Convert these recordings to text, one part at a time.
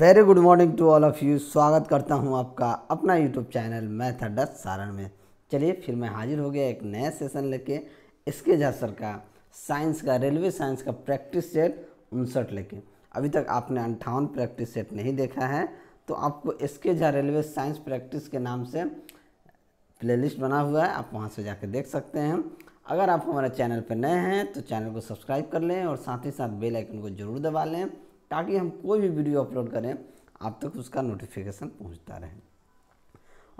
very good morning to all of you स्वागत करता हूं आपका अपना यूट्यूब चैनल मैथडस सारण में चलिए फिर मैं हाजिर हो गया एक नया सेशन लेके इसके झासर का साइंस का रेलवे साइंस का प्रैक्टिस सेट उनसठ लेके अभी तक आपने अंठावन प्रैक्टिस सेट नहीं देखा है तो आपको इसके झा रेलवे साइंस प्रैक्टिस के नाम से प्ले बना हुआ है आप वहाँ से जाके देख सकते हैं अगर आप हमारे चैनल पर नए हैं तो चैनल को सब्सक्राइब कर लें और साथ ही साथ बेलाइकन को ज़रूर दबा लें ताकि हम कोई भी वीडियो अपलोड करें आप तक उसका नोटिफिकेशन पहुंचता रहे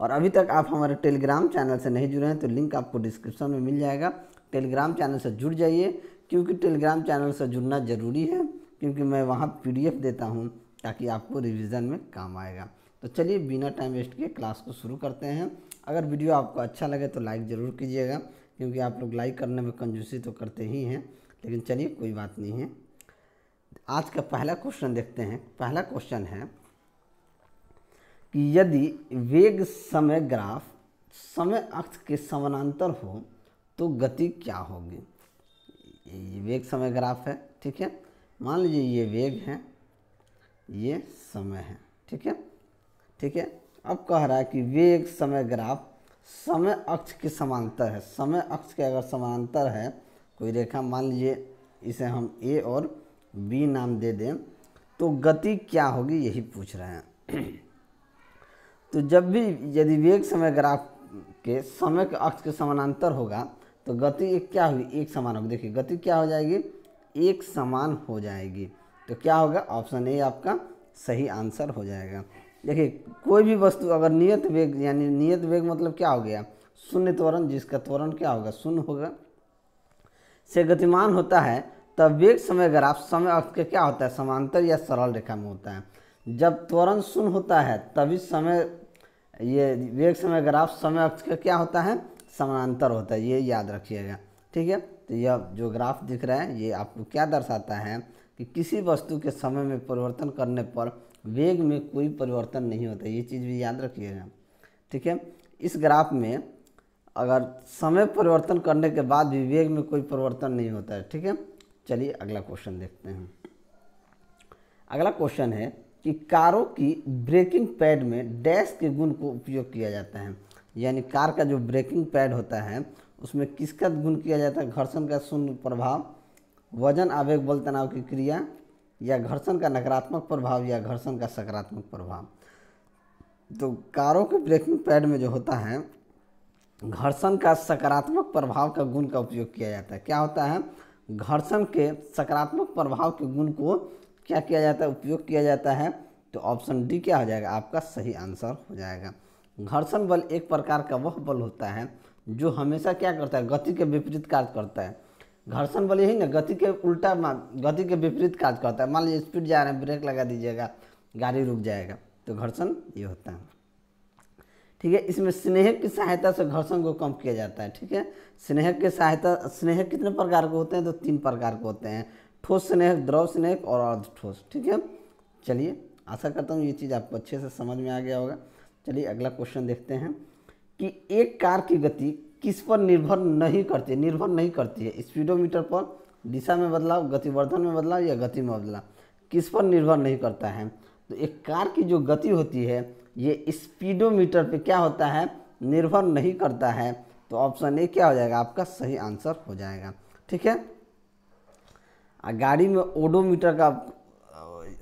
और अभी तक आप हमारे टेलीग्राम चैनल से नहीं जुड़े हैं तो लिंक आपको डिस्क्रिप्शन में मिल जाएगा टेलीग्राम चैनल से जुड़ जाइए क्योंकि टेलीग्राम चैनल से जुड़ना ज़रूरी है क्योंकि मैं वहाँ पी देता हूँ ताकि आपको रिविज़न में काम आएगा तो चलिए बिना टाइम वेस्ट किए क्लास को शुरू करते हैं अगर वीडियो आपको अच्छा लगे तो लाइक ज़रूर कीजिएगा क्योंकि आप लोग लाइक करने में कंजूसी तो करते ही हैं लेकिन चलिए कोई बात नहीं है आज का पहला क्वेश्चन देखते हैं पहला क्वेश्चन है कि यदि वेग समय ग्राफ समय अक्ष के समानांतर हो तो गति क्या होगी ये वेग समय ग्राफ है ठीक है मान लीजिए ये वेग है ये समय है ठीक है ठीक है अब कह रहा है कि वेग समय ग्राफ समय अक्ष के समांतर है समय अक्ष के अगर समांतर है कोई रेखा मान लीजिए इसे हम ए और बी नाम दे दें तो गति क्या होगी यही पूछ रहे हैं तो जब भी यदि वेग समय ग्राफ के समय के अक्ष के समानांतर होगा तो गति एक क्या होगी एक समान होगी देखिए गति क्या हो जाएगी एक समान हो जाएगी तो क्या होगा ऑप्शन ए आपका सही आंसर हो जाएगा देखिए कोई भी वस्तु अगर नियत वेग यानी नियत वेग मतलब क्या हो गया शून्य त्वरण जिसका त्वरण क्या होगा शून्य होगा से गतिमान होता है तब वेग समय ग्राफ समय अक्ष के क्या होता है समांतर या सरल रेखा में होता है जब त्वरण शून्य होता है तभी समय ये वेग समय ग्राफ समय अक्ष के क्या होता है समानांतर होता है ये याद रखिएगा ठीक है तो यह जो ग्राफ दिख रहा है ये आपको क्या दर्शाता है कि किसी वस्तु के समय में परिवर्तन करने पर वेग में कोई परिवर्तन नहीं होता ये चीज़ भी याद रखिएगा ठीक है इस ग्राफ में अगर समय परिवर्तन करने के बाद भी वेग में कोई परिवर्तन नहीं होता है ठीक है चलिए अगला क्वेश्चन देखते हैं अगला क्वेश्चन है कि कारों की ब्रेकिंग पैड में डैश के गुण को उपयोग किया जाता है यानी कार का जो ब्रेकिंग पैड होता है उसमें किसका गुण किया जाता है घर्षण का शून्य प्रभाव वजन आवेग बल तनाव की क्रिया या घर्षण का नकारात्मक प्रभाव या घर्षण का सकारात्मक प्रभाव तो कारों के ब्रेकिंग पैड में जो होता है घर्षण का सकारात्मक प्रभाव का गुण का उपयोग किया जाता है क्या होता है घर्षण के सकारात्मक प्रभाव के गुण को क्या किया जाता है उपयोग किया जाता है तो ऑप्शन डी क्या हो जाएगा आपका सही आंसर हो जाएगा घर्षण बल एक प्रकार का वह बल होता है जो हमेशा क्या करता है गति के विपरीत कार्य करता है घर्षण बल यही ना गति के उल्टा गति के विपरीत कार्य करता है मान लीजिए स्पीड जा रहे हैं ब्रेक लगा दीजिएगा गाड़ी रुक जाएगा तो घर्षण ये होता है ठीक है इसमें स्नेहक की सहायता से घर्षण को कम किया जाता है ठीक है स्नेहक के सहायता स्नेहक कितने प्रकार के होते हैं तो तीन प्रकार के होते हैं ठोस स्नेहक द्रव स्नेहक और अर्ध ठोस ठीक है चलिए आशा करता हूँ ये चीज़ आपको अच्छे से समझ में आ गया होगा चलिए अगला क्वेश्चन देखते हैं कि एक कार की गति किस पर निर्भर नहीं करती निर्भर नहीं करती है स्पीडोमीटर पर दिशा में बदलाव गतिवर्धन में बदलाव या गति में बदलाव किस पर निर्भर नहीं करता है तो एक कार की जो गति होती है ये स्पीडोमीटर पे क्या होता है निर्भर नहीं करता है तो ऑप्शन ए क्या हो जाएगा आपका सही आंसर हो जाएगा ठीक है गाड़ी में ओडोमीटर का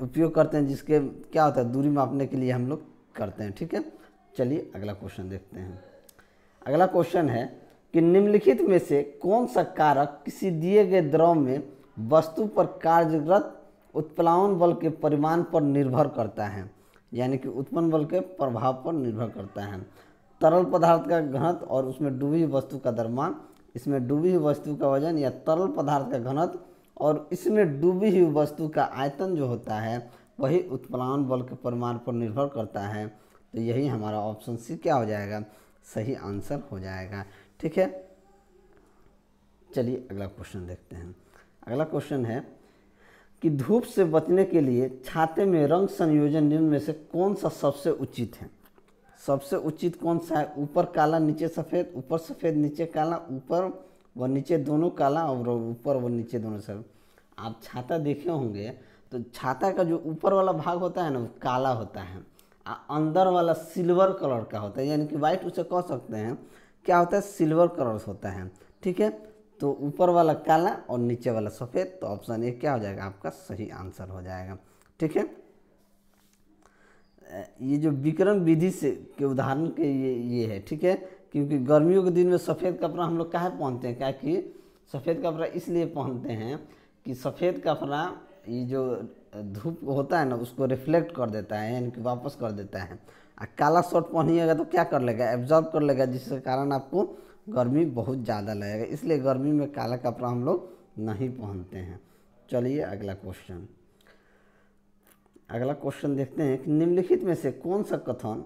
उपयोग करते हैं जिसके क्या होता है दूरी मापने के लिए हम लोग करते हैं ठीक है चलिए अगला क्वेश्चन देखते हैं अगला क्वेश्चन है कि निम्नलिखित में से कौन सा कारक किसी दिए गए द्रव में वस्तु पर कार्यरत उत्प्लावन बल के परिमाण पर निर्भर करता है यानी कि उत्पन्न बल के प्रभाव पर निर्भर करता है तरल पदार्थ का घनत्व और उसमें डूबी हुई वस्तु का दरमान इसमें डूबी हुई वस्तु का वजन या तरल पदार्थ का घनत्व और इसमें डूबी हुई वस्तु का आयतन जो होता है वही उत्प्लावन बल के प्रमाण पर निर्भर करता है तो यही हमारा ऑप्शन सी क्या हो जाएगा सही आंसर हो जाएगा ठीक है चलिए अगला क्वेश्चन देखते हैं अगला क्वेश्चन है कि धूप से बचने के लिए छाते में रंग संयोजन निम्न में से कौन सा सबसे उचित है सबसे उचित कौन सा है ऊपर काला नीचे सफ़ेद ऊपर सफ़ेद नीचे काला ऊपर व नीचे दोनों काला और ऊपर व नीचे दोनों सफ़ेद आप छाता देखे होंगे तो छाता का जो ऊपर वाला भाग होता है ना वो काला होता है आ, अंदर वाला सिल्वर कलर का होता है यानी कि वाइट उसे कह सकते हैं क्या होता है सिल्वर कलर होता है ठीक है तो ऊपर वाला काला और नीचे वाला सफ़ेद तो ऑप्शन ए क्या हो जाएगा आपका सही आंसर हो जाएगा ठीक है ये जो विक्रम विधि से के उदाहरण के ये ये है ठीक है क्योंकि गर्मियों के दिन में सफ़ेद कपड़ा हम लोग कहाँ पहनते हैं क्या कि सफ़ेद कपड़ा इसलिए पहनते हैं कि सफ़ेद कपड़ा ये जो धूप होता है ना उसको रिफ्लेक्ट कर देता है यानी कि वापस कर देता है और काला शर्ट पहनिएगा तो क्या कर लेगा एब्जॉर्ब कर लेगा जिसके कारण आपको गर्मी बहुत ज़्यादा लगेगा इसलिए गर्मी में काला कपड़ा हम लोग नहीं पहनते हैं चलिए अगला क्वेश्चन अगला क्वेश्चन देखते हैं कि निम्नलिखित में से कौन सा कथन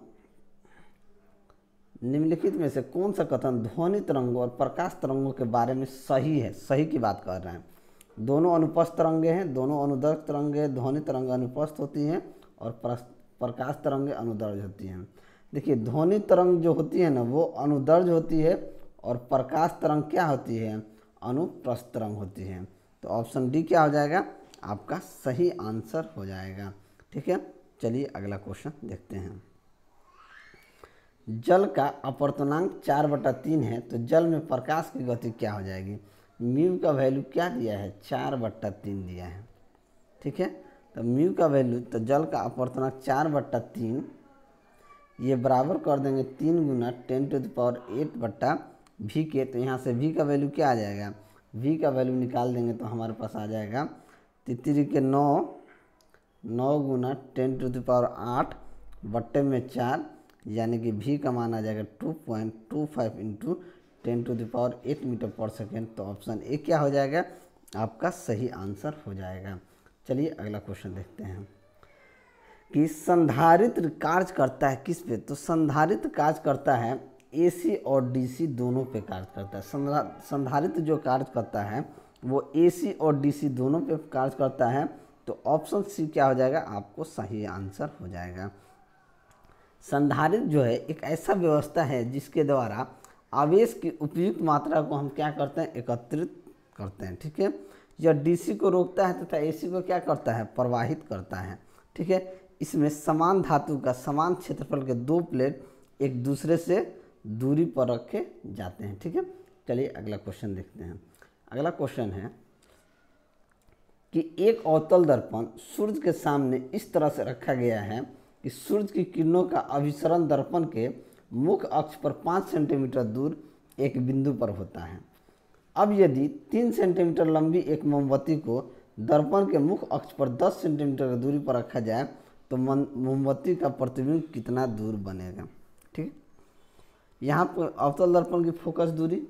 निम्नलिखित में से कौन सा कथन ध्वनि तरंगों और प्रकाश तरंगों के बारे में सही है सही की बात कर रहे हैं दोनों अनुपस्थ तरंगे हैं दोनों अनुदर्श तरंगे ध्वनि तरंग अनुपस्थ होती हैं और प्रकाश तरंगे अनुदर्ज होती हैं देखिए ध्वनि तरंग जो होती है ना वो अनुदर्ज होती है और प्रकाश तरंग क्या होती है अनुप्रस्थ तरंग होती है तो ऑप्शन डी क्या हो जाएगा आपका सही आंसर हो जाएगा ठीक है चलिए अगला क्वेश्चन देखते हैं जल का अपर्तनांक चार बटा तीन है तो जल में प्रकाश की गति क्या हो जाएगी म्यू का वैल्यू क्या दिया है चार बट्टा तीन दिया है ठीक है तो म्यू का वैल्यू तो जल का अपर्तनांक चार बट्टा तीन ये बराबर कर देंगे तीन गुना ten to the power eight बट्टा वी के तो यहाँ से वी का वैल्यू क्या आ जाएगा वी का वैल्यू निकाल देंगे तो हमारे पास आ जाएगा तितरी के नौ नौ गुना टेन टू द पावर आठ बट्टे में चार यानी कि वी का मान आ जाएगा two point two five into ten to the power eight metre पर सेकेंड तो ऑप्शन ए क्या हो जाएगा आपका सही आंसर हो जाएगा चलिए अगला क्वेश्चन देखते हैं कि संधारित्र कार्य करता है किस पे तो संधारित्र कार्य करता है एसी और डीसी दोनों पे कार्य करता है संधारित जो कार्य करता है वो एसी और डीसी दोनों पे कार्य करता है तो ऑप्शन सी क्या हो जाएगा आपको सही आंसर हो जाएगा संधारित जो है एक ऐसा व्यवस्था है जिसके द्वारा आवेश की उपयुक्त मात्रा को हम क्या करते हैं एकत्रित करते हैं ठीक है यह डीसी को रोकता है तथा एसी को क्या करता है प्रवाहित करता है ठीक है इसमें समान धातु का समान क्षेत्रफल के दो प्लेट एक दूसरे से दूरी पर रखे जाते हैं ठीक है चलिए अगला क्वेश्चन देखते हैं अगला क्वेश्चन है कि एक अवतल दर्पण सूर्य के सामने इस तरह से रखा गया है कि सूर्य की किरणों का अभिसरण दर्पण के मुख्य अक्ष पर पाँच सेंटीमीटर दूर एक बिंदु पर होता है अब यदि तीन सेंटीमीटर लंबी एक मोमबत्ती को दर्पण के मुख्य अक्ष पर दस सेंटीमीटर की दूरी पर रखा जाए तो मोमबत्ती का प्रतिबिंब कितना दूर बनेगा ठीक है यहाँ पर अवतल दर्पण की फोकस दूरी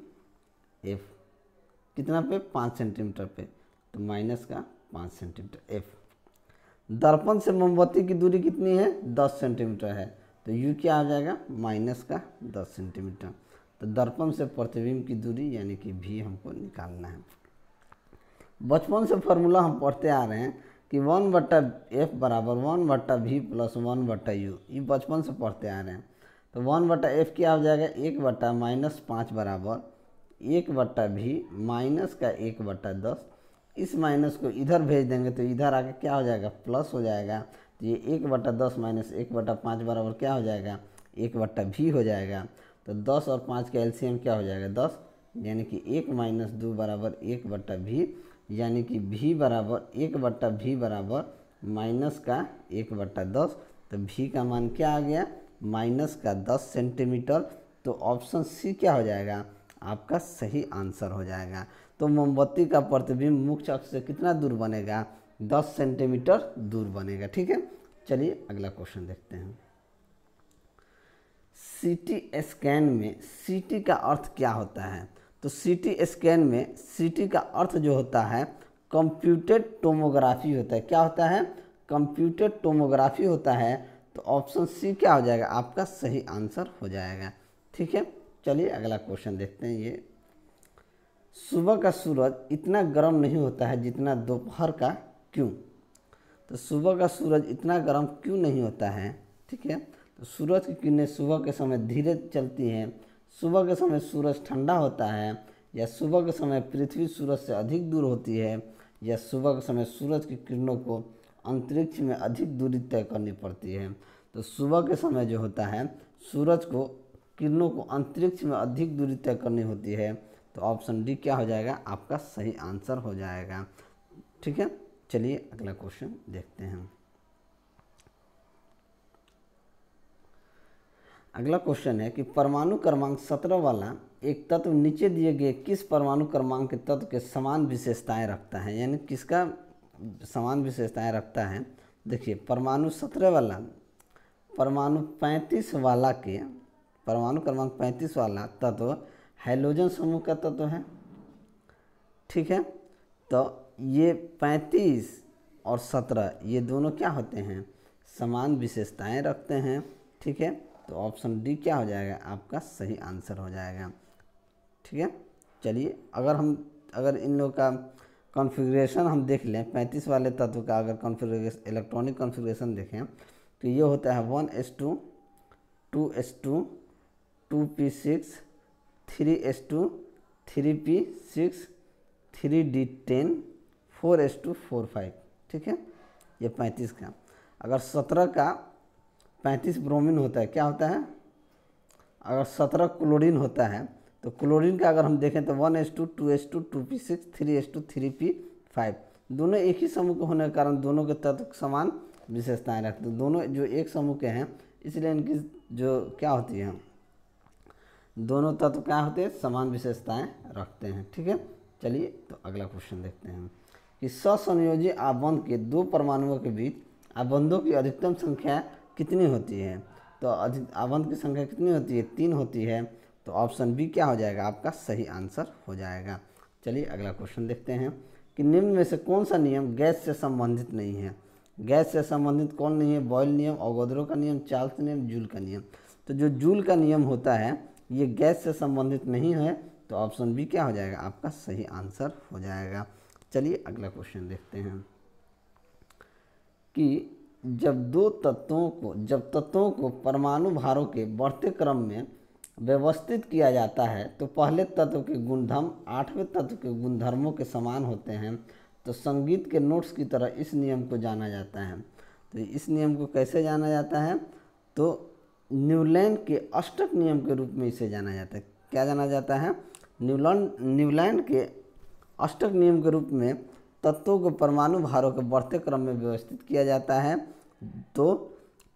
एफ कितना पे पाँच सेंटीमीटर पे तो माइनस का पाँच सेंटीमीटर एफ दर्पण से मोमबत्ती की दूरी कितनी है दस सेंटीमीटर है तो यू क्या आ जाएगा माइनस का दस सेंटीमीटर तो दर्पण से प्रतिबिंब की दूरी यानी कि भी हमको निकालना है बचपन से फॉर्मूला हम पढ़ते आ रहे हैं कि वन बट्टा एफ बराबर वन बट्टा भी प्लस वन बट्टा यू ये बचपन से पढ़ते आ रहे हैं तो वन बटा एफ क्या हो जाएगा एक बटा माइनस पाँच बराबर एक बटा भी माइनस का एक बटा दस इस माइनस को इधर भेज देंगे तो इधर आके क्या हो जाएगा प्लस हो जाएगा तो ये एक बटा दस माइनस एक बटा पाँच बराबर क्या हो जाएगा एक बट्टा भी हो जाएगा तो दस और पाँच का एलसीएम क्या हो जाएगा दस यानी कि एक माइनस दो बराबर एक बट्टा भी यानी कि भी बराबर एक बट्टा भी बराबर माइनस का एक बट्टा दस तो भी का मान क्या आ गया माइनस का दस सेंटीमीटर तो ऑप्शन सी क्या हो जाएगा आपका सही आंसर हो जाएगा तो मोमबत्ती का प्रतिबिंब मुख्य अक्ष से कितना दूर बनेगा दस सेंटीमीटर दूर बनेगा ठीक है चलिए अगला क्वेश्चन देखते हैं सीटी स्कैन में सीटी का अर्थ क्या होता है तो सीटी स्कैन में सीटी का अर्थ जो होता है कंप्यूटेड टोमोग्राफी होता है क्या होता है कंप्यूटेड टोमोग्राफी होता है तो ऑप्शन सी क्या हो जाएगा आपका सही आंसर हो जाएगा ठीक है चलिए अगला क्वेश्चन देखते हैं ये सुबह का सूरज इतना गर्म नहीं होता है जितना दोपहर का क्यों तो सुबह का सूरज इतना गर्म क्यों नहीं होता है ठीक है तो सूरज की किरणें सुबह के समय धीरे चलती हैं सुबह के समय सूरज ठंडा होता है या सुबह के समय पृथ्वी सूरज से अधिक दूर होती है या सुबह के समय सूरज की किरणों को अंतरिक्ष में अधिक दूरी तय करनी पड़ती है तो सुबह के समय जो होता है सूरज को किरणों को अंतरिक्ष में अधिक दूरी तय करनी होती है तो ऑप्शन डी क्या हो जाएगा आपका सही आंसर हो जाएगा ठीक है चलिए अगला क्वेश्चन देखते हैं अगला क्वेश्चन है कि परमाणु क्रमांक सत्रह वाला एक तत्व नीचे दिए गए किस परमाणु क्रमांक के तत्व के समान विशेषताएं रखता है यानी किसका समान विशेषताएं रखता है देखिए परमाणु सत्रह वाला परमाणु पैंतीस वाला के परमाणु क्रमांक पैंतीस वाला तत्व तो हाइलोजन समूह का तत्व तो है ठीक है तो ये पैंतीस और सत्रह ये दोनों क्या होते हैं समान विशेषताएं रखते हैं ठीक है तो ऑप्शन डी क्या हो जाएगा आपका सही आंसर हो जाएगा ठीक है चलिए अगर हम अगर इन लोग का कॉन्फ़िगरेशन हम देख लें पैंतीस वाले तत्व का अगर कॉन्फ़िगरेशन इलेक्ट्रॉनिक कॉन्फ़िगरेशन देखें तो ये होता है one s two two s two two p six three s two three p six three d ten four s two four five ठीक है ये पैंतीस का अगर सत्रह का पैंतीस ब्रोमिन होता है क्या होता है अगर सत्रह क्लोरीन होता है तो क्लोरीन का अगर हम देखें तो one s two two s two two p six three s two three p five दोनों एक ही समूह के होने के कारण दोनों के तत्व समान विशेषताएं रखते हैं तो दोनों जो एक समूह के हैं इसलिए इनकी जो क्या होती है दोनों तत्व क्या होते हैं समान विशेषताएं रखते हैं ठीक है चलिए तो अगला क्वेश्चन देखते हैं कि ससंयोजी आबंध के दो परमाणुओं के बीच आबंधों की अधिकतम संख्या कितनी होती है तो अधिक आबंध की संख्या कितनी होती है तीन होती है तो ऑप्शन बी क्या हो जाएगा आपका सही आंसर हो जाएगा चलिए अगला क्वेश्चन देखते हैं कि निम्न में से कौन सा नियम गैस से संबंधित नहीं है गैस से संबंधित कौन नहीं है बॉयल नियम ओगोद्रो का नियम चार्ल्स नियम जूल का नियम तो जो जूल का नियम होता है ये गैस से संबंधित नहीं है तो ऑप्शन बी क्या हो जाएगा आपका सही आंसर हो जाएगा चलिए अगला क्वेश्चन देखते हैं कि जब दो तत्वों को जब तत्वों को परमाणु भारों के बढ़ते क्रम में व्यवस्थित किया जाता है तो पहले तत्व के गुणधर्म आठवें तत्व के गुणधर्मों के समान होते हैं तो संगीत के नोट्स की तरह इस नियम को जाना जाता है तो इस नियम को कैसे जाना जाता है तो न्यूलैंड के अष्टक नियम के रूप में इसे जाना जाता है क्या जाना जाता है न्यूलैंड न्यूलैंड के अष्टक नियम के रूप में तत्वों को परमाणु भारों के बढ़ते क्रम में व्यवस्थित किया जाता है तो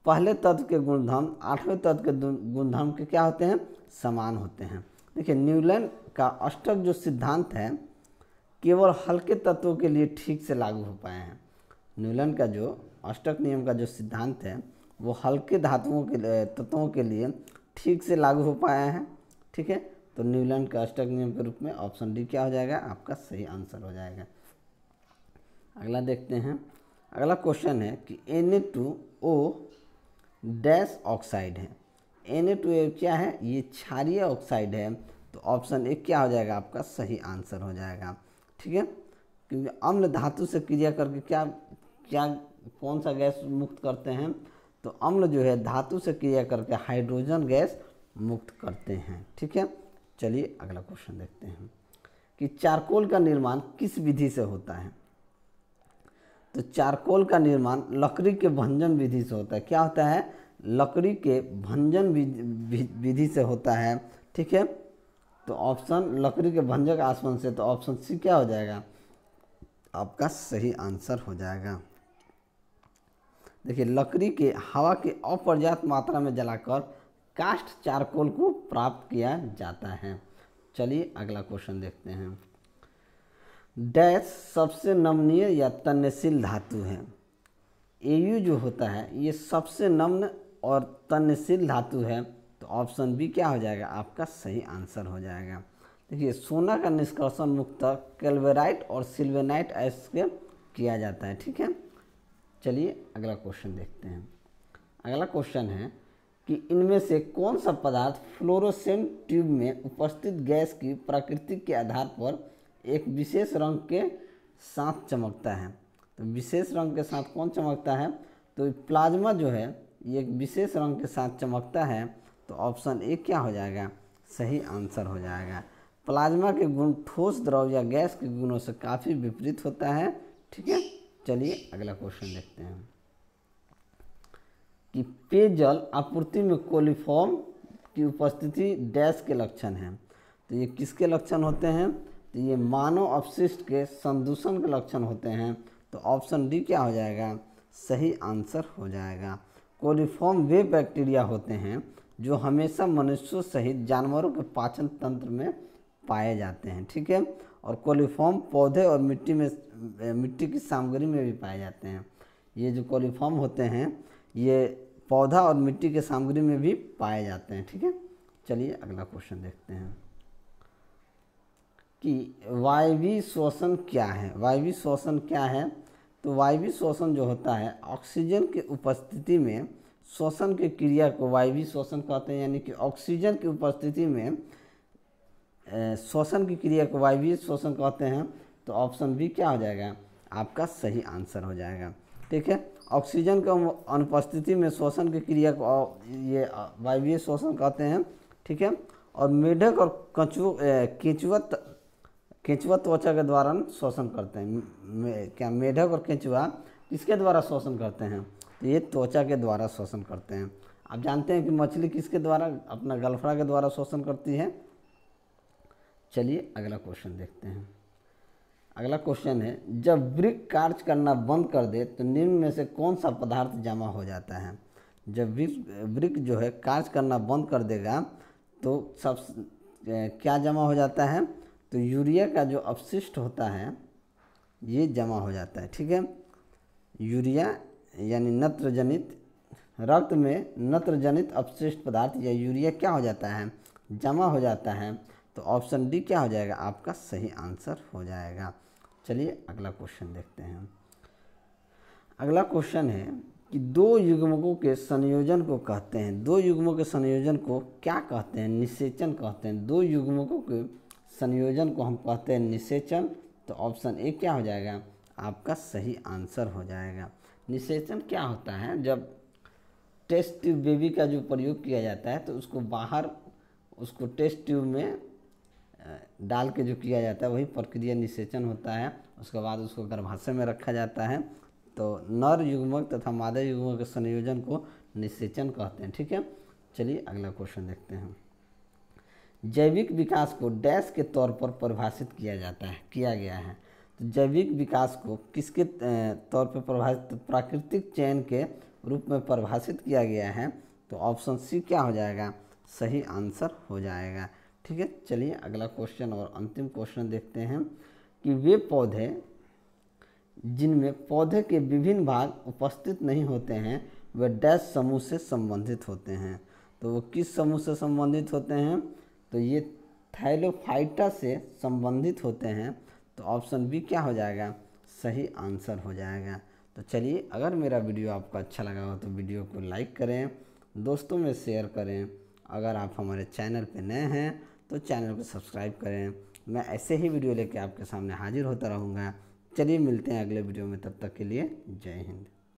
पहले तत्व के गुणधर्म आठवें तत्व के गुणधर्म के क्या होते हैं समान होते हैं देखिए न्यूलैंड का अष्टक जो सिद्धांत है केवल हल्के तत्वों के लिए ठीक से लागू हो पाए हैं न्यूलैंड का जो अष्टक नियम का जो सिद्धांत है वो हल्के धातुओं के तत्वों के लिए ठीक से लागू हो पाए हैं ठीक है तो न्यूलैंड का अष्टक नियम के रूप में ऑप्शन डी क्या हो जाएगा आपका सही आंसर हो जाएगा अगला देखते हैं अगला क्वेश्चन है कि N A two O dash oxide है एन क्या है ये क्षारीय ऑक्साइड है तो ऑप्शन ए क्या हो जाएगा आपका सही आंसर हो जाएगा ठीक है क्योंकि अम्ल धातु से क्रिया करके क्या क्या कौन सा गैस मुक्त करते हैं तो अम्ल जो है धातु से क्रिया करके हाइड्रोजन गैस मुक्त करते हैं ठीक है चलिए अगला क्वेश्चन देखते हैं कि चारकोल का निर्माण किस विधि से होता है तो चारकोल का निर्माण लकड़ी के भंजन विधि से होता है क्या होता है लकड़ी के भंजन विधि से होता है ठीक है तो ऑप्शन लकड़ी के भंजक आसमान से तो ऑप्शन सी क्या हो जाएगा आपका सही आंसर हो जाएगा देखिए लकड़ी के हवा के अपर्याप्त मात्रा में जलाकर कास्ट चारकोल को प्राप्त किया जाता है चलिए अगला क्वेश्चन देखते हैं डैश सबसे नमनीय या तन्यशील धातु है एयू जो होता है ये सबसे नम्न और तन्यशील धातु है तो ऑप्शन बी क्या हो जाएगा आपका सही आंसर हो जाएगा देखिए सोना का निष्कर्षण मुक्त कैल्वेराइट और सिल्वेनाइट ऐस के किया जाता है ठीक है चलिए अगला क्वेश्चन देखते हैं अगला क्वेश्चन है कि इनमें से कौन सा पदार्थ फ्लोरोसेंट ट्यूब में उपस्थित गैस की प्रकृति के आधार पर एक विशेष रंग के साथ चमकता है तो विशेष रंग के साथ कौन चमकता है तो प्लाज्मा जो है ये एक विशेष रंग के साथ चमकता है तो ऑप्शन ए क्या हो जाएगा सही आंसर हो जाएगा प्लाज्मा के गुण ठोस द्रव या गैस के गुणों से काफ़ी विपरीत होता है ठीक है चलिए अगला क्वेश्चन देखते हैं कि पेयजल आपूर्ति में कोलिफॉर्म की उपस्थिति डैश के लक्षण हैं तो ये किसके लक्षण होते हैं तो ये मानव अपशिष्ट के संदूषण के लक्षण होते हैं तो ऑप्शन डी क्या हो जाएगा सही आंसर हो जाएगा कोलिफॉर्म वे बैक्टीरिया होते हैं जो हमेशा मनुष्यों सहित जानवरों के पाचन तंत्र में पाए जाते हैं ठीक है और कोलिफॉर्म पौधे और मिट्टी में मिट्टी की सामग्री में भी पाए जाते हैं ये जो कोलिफॉर्म होते हैं ये पौधा और मिट्टी के सामग्री में भी पाए जाते हैं ठीक है चलिए अगला क्वेश्चन देखते हैं कि वायवी श्वसन क्या है वायवी श्वसन क्या है तो वायवी श्वसन जो होता है ऑक्सीजन के उपस्थिति में श्वसन की क्रिया को वायवी श्वसन कहते हैं यानी कि ऑक्सीजन की उपस्थिति में श्वसन की क्रिया को वायवी श्वसन कहते हैं तो ऑप्शन बी क्या हो जाएगा आपका सही आंसर हो जाएगा ठीक है ऑक्सीजन के अनुपस्थिति में श्वसन की क्रिया को ये वायवीय श्वसन कहते हैं ठीक है और मेढक और कचु केंचुआ केंचुआ त्वचा के द्वारा शोषण करते हैं मे, क्या मेढक और केंचुआ किसके द्वारा शोषण करते हैं तो ये त्वचा के द्वारा शोषण करते हैं आप जानते हैं कि मछली किसके द्वारा अपना गलफड़ा के द्वारा शोषण करती है चलिए अगला क्वेश्चन देखते हैं अगला क्वेश्चन है जब वृक्ष कार्य करना बंद कर दे तो निम्न में से कौन सा पदार्थ जमा हो जाता है जब वृक्ष जो है कार्य करना बंद कर देगा तो सब क्या जमा हो जाता है तो यूरिया का जो अपशिष्ट होता है ये जमा हो जाता है ठीक है यूरिया यानी नत्रजनित रक्त में नत्रजनित अपशिष्ट पदार्थ या यूरिया क्या हो जाता है जमा हो जाता है तो ऑप्शन डी क्या हो जाएगा आपका सही आंसर हो जाएगा चलिए अगला क्वेश्चन देखते हैं अगला क्वेश्चन है कि दो युग्मकों के संयोजन को कहते हैं दो युग्मों के संयोजन को क्या कहते हैं निषेचन कहते हैं दो युग्मकों के संयोजन को हम कहते हैं निषेचन तो ऑप्शन ए क्या हो जाएगा आपका सही आंसर हो जाएगा निषेचन क्या होता है जब टेस्ट ट्यूब बेबी का जो प्रयोग किया जाता है तो उसको बाहर उसको टेस्ट ट्यूब में डाल के जो किया जाता है वही प्रक्रिया निषेचन होता है उसके बाद उसको गर्भाशय में रखा जाता है तो नर युग्मक तथा मादा युग्मक के संयोजन को निषेचन कहते हैं ठीक है चलिए अगला क्वेश्चन देखते हैं जैविक विकास को डैश के तौर पर परिभाषित किया जाता है किया गया है तो जैविक विकास को किसके तौर पर परिभाषित तो प्राकृतिक चयन के रूप में परिभाषित किया गया है तो ऑप्शन सी क्या हो जाएगा सही आंसर हो जाएगा ठीक है चलिए अगला क्वेश्चन और अंतिम क्वेश्चन देखते हैं कि वे पौधे जिनमें पौधे के विभिन्न भाग उपस्थित नहीं होते हैं वे डैश समूह से संबंधित होते हैं तो वो किस समूह से संबंधित होते हैं तो ये थैलोफाइटा से संबंधित होते हैं तो ऑप्शन बी क्या हो जाएगा सही आंसर हो जाएगा तो चलिए अगर मेरा वीडियो आपको अच्छा लगा हो तो वीडियो को लाइक करें दोस्तों में शेयर करें अगर आप हमारे चैनल पर नए हैं तो चैनल को सब्सक्राइब करें मैं ऐसे ही वीडियो लेके आपके सामने हाजिर होता रहूँगा चलिए मिलते हैं अगले वीडियो में तब तक के लिए जय हिंद